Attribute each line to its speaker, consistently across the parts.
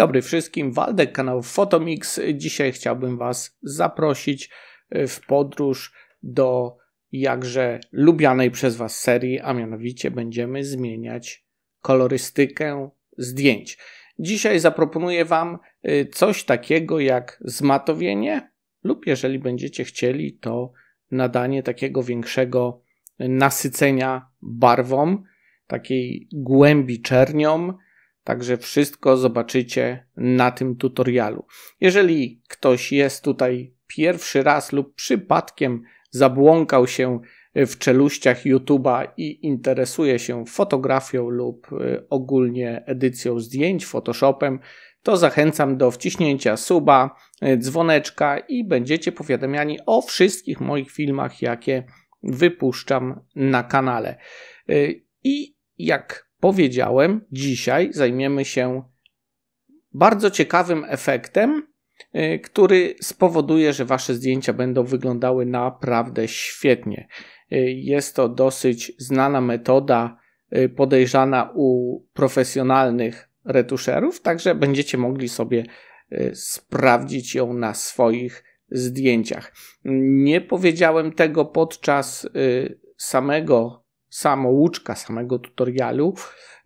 Speaker 1: dobry wszystkim, Waldek, kanał Fotomix. Dzisiaj chciałbym Was zaprosić e, w podróż do jakże lubianej przez Was serii, a mianowicie będziemy zmieniać kolorystykę zdjęć. Dzisiaj zaproponuję Wam e, coś takiego jak zmatowienie, lub jeżeli będziecie chcieli, to nadanie takiego większego nasycenia barwom, takiej głębi czernią Także wszystko zobaczycie na tym tutorialu. Jeżeli ktoś jest tutaj pierwszy raz lub przypadkiem zabłąkał się w czeluściach YouTube'a i interesuje się fotografią lub y, ogólnie edycją zdjęć Photoshopem, to zachęcam do wciśnięcia suba, y, dzwoneczka i będziecie powiadamiani o wszystkich moich filmach, jakie wypuszczam na kanale. Y, I jak powiedziałem, dzisiaj zajmiemy się bardzo ciekawym efektem, y, który spowoduje, że Wasze zdjęcia będą wyglądały naprawdę świetnie. Y, jest to dosyć znana metoda, y, podejrzana u profesjonalnych retuszerów, także będziecie mogli sobie sprawdzić ją na swoich zdjęciach. Nie powiedziałem tego podczas samego samouczka, samego tutorialu,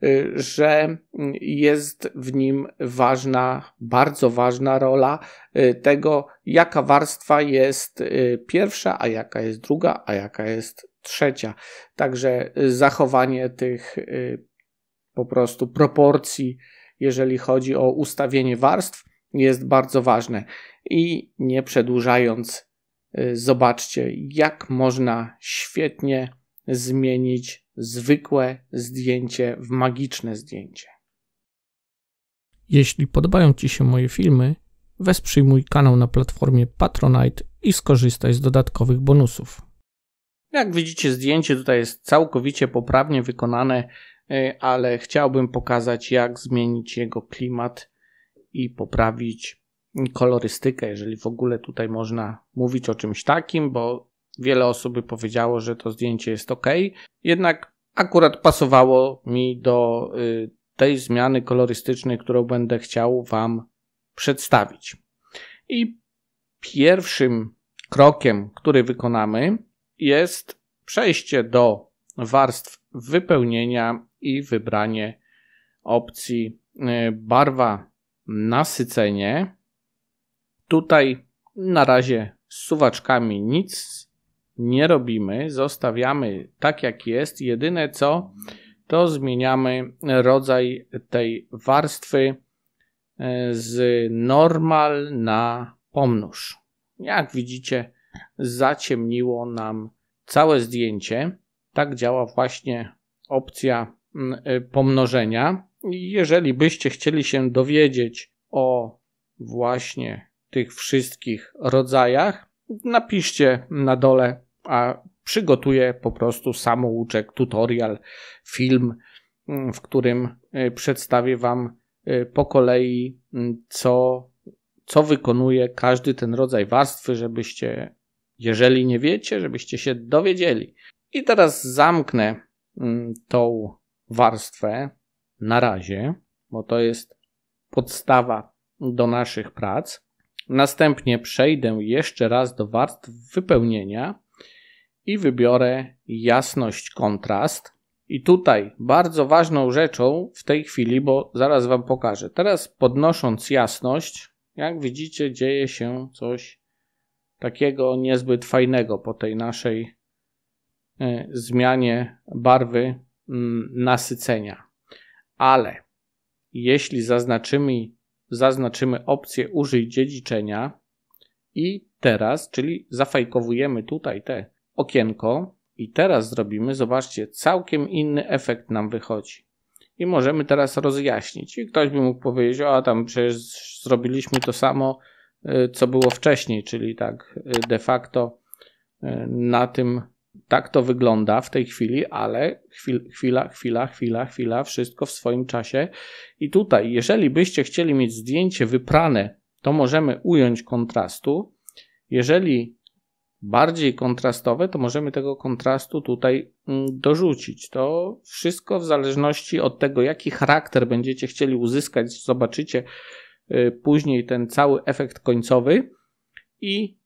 Speaker 1: y, że jest w nim ważna, bardzo ważna rola y, tego, jaka warstwa jest y, pierwsza, a jaka jest druga, a jaka jest trzecia. Także zachowanie tych po prostu proporcji, jeżeli chodzi o ustawienie warstw, jest bardzo ważne. I nie przedłużając, zobaczcie, jak można świetnie zmienić zwykłe zdjęcie w magiczne zdjęcie. Jeśli podobają Ci się moje filmy, wesprzyj mój kanał na platformie Patronite i skorzystaj z dodatkowych bonusów. Jak widzicie, zdjęcie tutaj jest całkowicie poprawnie wykonane, y, ale chciałbym pokazać, jak zmienić jego klimat i poprawić kolorystykę, jeżeli w ogóle tutaj można mówić o czymś takim, bo Wiele osób powiedziało, że to zdjęcie jest ok, jednak akurat pasowało mi do y, tej zmiany kolorystycznej, którą będę chciał Wam przedstawić. I pierwszym krokiem, który wykonamy, jest przejście do warstw wypełnienia i wybranie opcji y, barwa nasycenie. Tutaj na razie z suwaczkami nic nie robimy, zostawiamy tak jak jest. Jedyne co, to zmieniamy rodzaj tej warstwy e, z normal na pomnóż. Jak widzicie, zaciemniło nam całe zdjęcie. Tak działa właśnie opcja mm, e, pomnożenia. Jeżeli byście chcieli się dowiedzieć o właśnie tych wszystkich rodzajach, napiszcie na dole a przygotuję po prostu samouczek, tutorial, film, mm, w którym e, przedstawię Wam e, po kolei, mm, co, co wykonuje każdy ten rodzaj warstwy, żebyście, jeżeli nie wiecie, żebyście się dowiedzieli. I teraz zamknę mm, tą warstwę na razie, bo to jest podstawa do naszych prac. Następnie przejdę jeszcze raz do warstw wypełnienia i wybiorę jasność, kontrast. I tutaj bardzo ważną rzeczą w tej chwili, bo zaraz Wam pokażę. Teraz podnosząc jasność, jak widzicie, dzieje się coś takiego niezbyt fajnego po tej naszej e, zmianie barwy mm, nasycenia. Ale jeśli zaznaczymy, zaznaczymy opcję użyj dziedziczenia i teraz, czyli zafajkowujemy tutaj te okienko i teraz zrobimy, zobaczcie, całkiem inny efekt nam wychodzi. I możemy teraz rozjaśnić. I ktoś by mógł powiedzieć, o tam przecież zrobiliśmy to samo, y, co było wcześniej, czyli tak y, de facto y, na tym tak to wygląda w tej chwili, ale chwil, chwila, chwila, chwila, chwila, wszystko w swoim czasie. I tutaj, jeżeli byście chcieli mieć zdjęcie wyprane, to możemy ująć kontrastu. Jeżeli bardziej kontrastowe, to możemy tego kontrastu tutaj mm, dorzucić. To wszystko w zależności od tego, jaki charakter będziecie chcieli uzyskać, zobaczycie y, później ten cały efekt końcowy i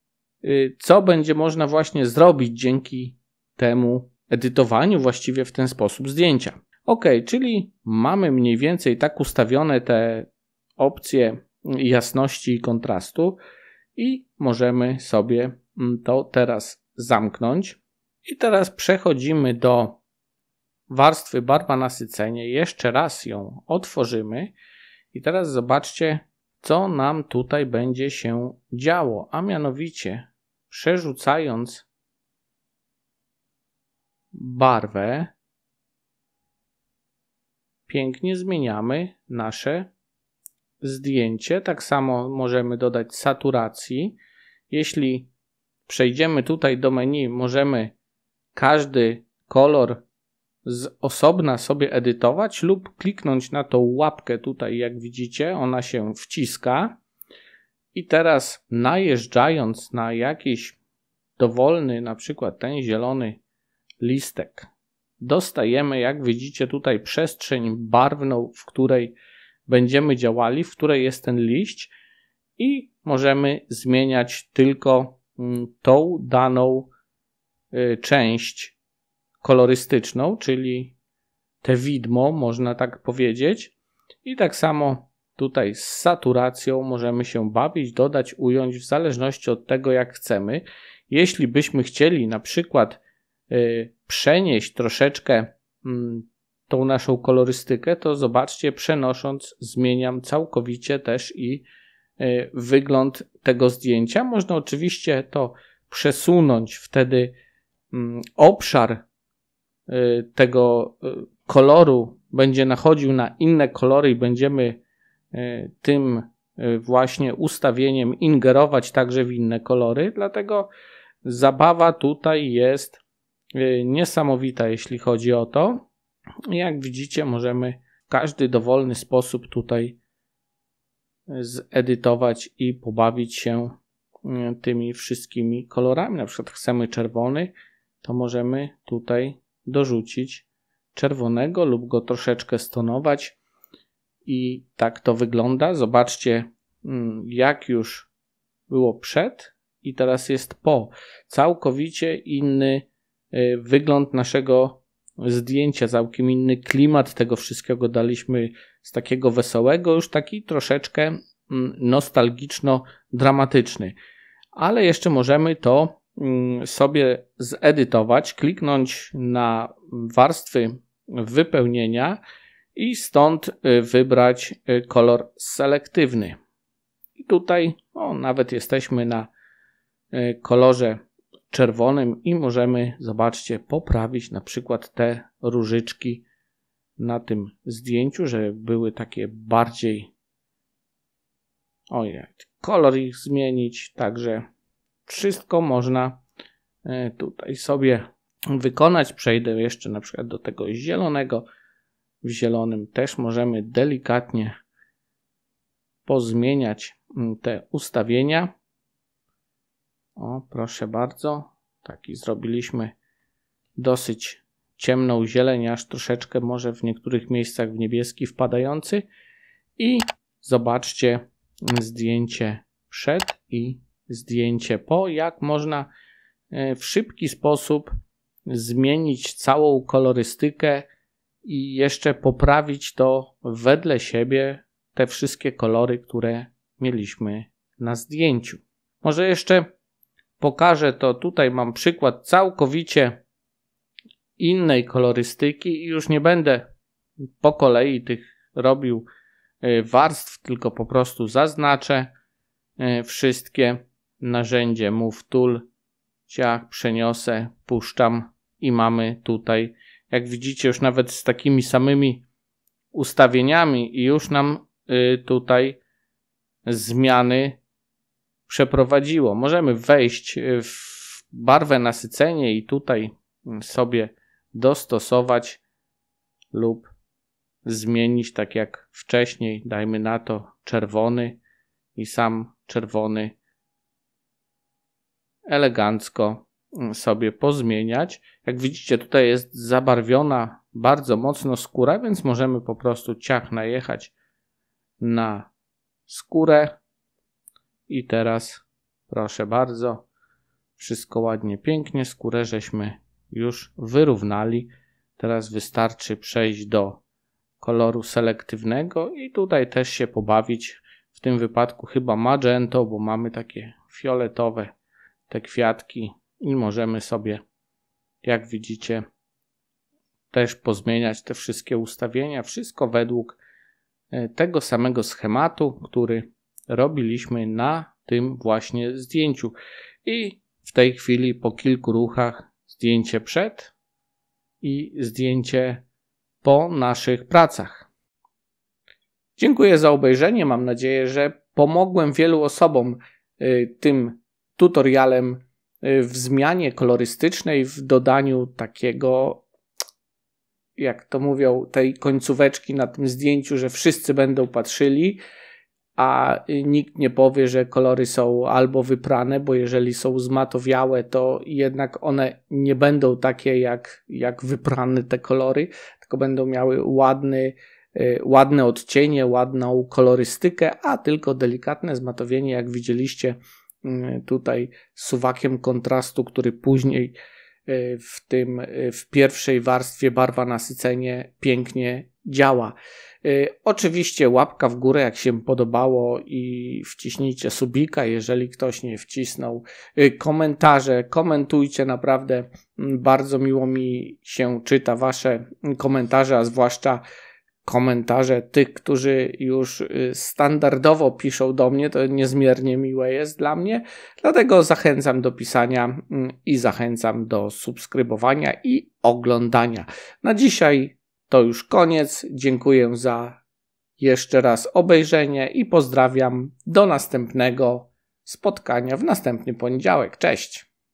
Speaker 1: y, co będzie można właśnie zrobić dzięki temu edytowaniu właściwie w ten sposób zdjęcia. Ok, czyli mamy mniej więcej tak ustawione te opcje mm, jasności i kontrastu i możemy sobie Mm, to teraz zamknąć. I teraz przechodzimy do warstwy barwa nasycenie. Jeszcze raz ją otworzymy. I teraz zobaczcie, co nam tutaj będzie się działo. A mianowicie, przerzucając barwę, pięknie zmieniamy nasze zdjęcie. Tak samo możemy dodać saturacji. Jeśli przejdziemy tutaj do menu, możemy każdy kolor z osobna sobie edytować lub kliknąć na tą łapkę tutaj, jak widzicie, ona się wciska. I teraz najeżdżając na jakiś dowolny, na przykład ten zielony listek, dostajemy, jak widzicie, tutaj przestrzeń barwną, w której będziemy działali, w której jest ten liść i możemy zmieniać tylko Mm, tą daną y, część kolorystyczną, czyli te widmo, można tak powiedzieć. I tak samo tutaj z saturacją możemy się bawić, dodać, ująć w zależności od tego, jak chcemy. Jeśli byśmy chcieli na przykład y, przenieść troszeczkę mm, tą naszą kolorystykę, to zobaczcie, przenosząc zmieniam całkowicie też i Y, wygląd tego zdjęcia. Można oczywiście to przesunąć, wtedy mm, obszar y, tego y, koloru będzie nachodził na inne kolory i będziemy tym właśnie ustawieniem ingerować także w inne kolory. Dlatego zabawa tutaj jest niesamowita, jeśli chodzi o to. Jak widzicie, możemy w każdy dowolny sposób tutaj zedytować i pobawić się e, tymi wszystkimi kolorami. Na przykład chcemy czerwony, to możemy tutaj dorzucić czerwonego lub go troszeczkę stonować. I tak to wygląda. Zobaczcie, mm, jak już było przed i teraz jest po. Całkowicie inny e, wygląd naszego zdjęcia, całkiem inny klimat tego wszystkiego daliśmy z takiego wesołego, już taki troszeczkę mm, nostalgiczno-dramatyczny. Ale jeszcze możemy to mm, sobie zedytować, kliknąć na warstwy wypełnienia i stąd y, wybrać y, kolor selektywny. I tutaj no nawet jesteśmy na y, kolorze czerwonym i możemy, zobaczcie, poprawić na przykład te różyczki na tym zdjęciu, że były takie bardziej. Ojej, kolor ich zmienić, także wszystko można e, tutaj sobie wykonać. Przejdę jeszcze na przykład do tego zielonego. W zielonym też możemy delikatnie pozmieniać mm, te ustawienia. O, proszę bardzo. Taki zrobiliśmy dosyć ciemną zieleń, aż troszeczkę może w niektórych miejscach w niebieski wpadający. I zobaczcie zdjęcie przed i zdjęcie po, jak można e, w szybki sposób zmienić całą kolorystykę i jeszcze poprawić to wedle siebie te wszystkie kolory, które mieliśmy na zdjęciu. Może jeszcze pokażę to. Tutaj mam przykład całkowicie innej kolorystyki i już nie będę po kolei tych robił e, warstw, tylko po prostu zaznaczę e, wszystkie narzędzie Move Tool, ciach, przeniosę, puszczam i mamy tutaj, jak widzicie, już nawet z takimi samymi ustawieniami i już nam e, tutaj zmiany przeprowadziło. Możemy wejść w barwę nasycenie i tutaj mm, sobie dostosować lub zmienić, tak jak wcześniej, dajmy na to czerwony i sam czerwony elegancko mm, sobie pozmieniać. Jak widzicie, tutaj jest zabarwiona bardzo mocno skóra, więc możemy po prostu ciach najechać na skórę. I teraz, proszę bardzo, wszystko ładnie, pięknie, skórę żeśmy już wyrównali. Teraz wystarczy przejść do koloru selektywnego i tutaj też się pobawić. W tym wypadku chyba magento, bo mamy takie fioletowe te kwiatki i możemy sobie, jak widzicie, też pozmieniać te wszystkie ustawienia. Wszystko według e, tego samego schematu, który robiliśmy na tym właśnie zdjęciu. I w tej chwili po kilku ruchach zdjęcie przed i zdjęcie po naszych pracach. Dziękuję za obejrzenie. Mam nadzieję, że pomogłem wielu osobom y, tym tutorialem y, w zmianie kolorystycznej, w dodaniu takiego, jak to mówią, tej końcóweczki na tym zdjęciu, że wszyscy będą patrzyli a nikt nie powie, że kolory są albo wyprane, bo jeżeli są zmatowiałe, to jednak one nie będą takie jak, jak wyprane te kolory, tylko będą miały ładny, e, ładne odcienie, ładną kolorystykę, a tylko delikatne zmatowienie, jak widzieliście mm, tutaj suwakiem kontrastu, który później e, w tym e, w pierwszej warstwie barwa nasycenie pięknie działa. Y, oczywiście łapka w górę, jak się podobało i wciśnijcie subika, jeżeli ktoś nie wcisnął. Y, komentarze, komentujcie, naprawdę mm, bardzo miło mi się czyta Wasze komentarze, a zwłaszcza komentarze tych, którzy już y, standardowo piszą do mnie, to niezmiernie miłe jest dla mnie. Dlatego zachęcam do pisania mm, i zachęcam do subskrybowania i oglądania. Na dzisiaj to już koniec. Dziękuję za jeszcze raz obejrzenie i pozdrawiam. Do następnego spotkania w następny poniedziałek. Cześć!